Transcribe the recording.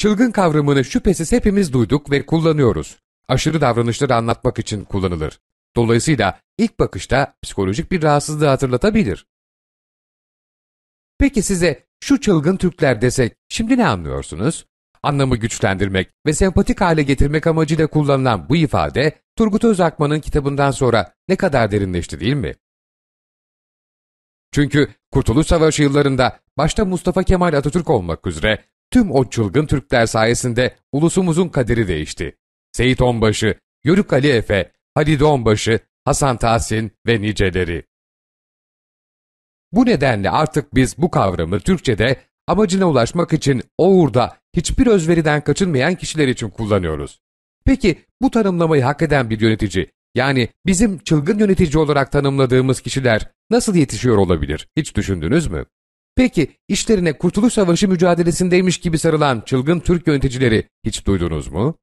Çılgın kavramını şüphesiz hepimiz duyduk ve kullanıyoruz. Aşırı davranışları anlatmak için kullanılır. Dolayısıyla ilk bakışta psikolojik bir rahatsızlığı hatırlatabilir. Peki size şu çılgın Türkler desek şimdi ne anlıyorsunuz? Anlamı güçlendirmek ve sempatik hale getirmek amacıyla kullanılan bu ifade Turgut Özakman'ın kitabından sonra ne kadar derinleşti değil mi? Çünkü Kurtuluş Savaşı yıllarında başta Mustafa Kemal Atatürk olmak üzere Tüm o çılgın Türkler sayesinde ulusumuzun kaderi değişti. Seyit Onbaşı, Yörük Ali Efe, Halide Onbaşı, Hasan Tahsin ve niceleri. Bu nedenle artık biz bu kavramı Türkçe'de amacına ulaşmak için o uğurda hiçbir özveriden kaçınmayan kişiler için kullanıyoruz. Peki bu tanımlamayı hak eden bir yönetici, yani bizim çılgın yönetici olarak tanımladığımız kişiler nasıl yetişiyor olabilir? Hiç düşündünüz mü? Peki işlerine Kurtuluş Savaşı mücadelesindeymiş gibi sarılan çılgın Türk yöneticileri hiç duydunuz mu?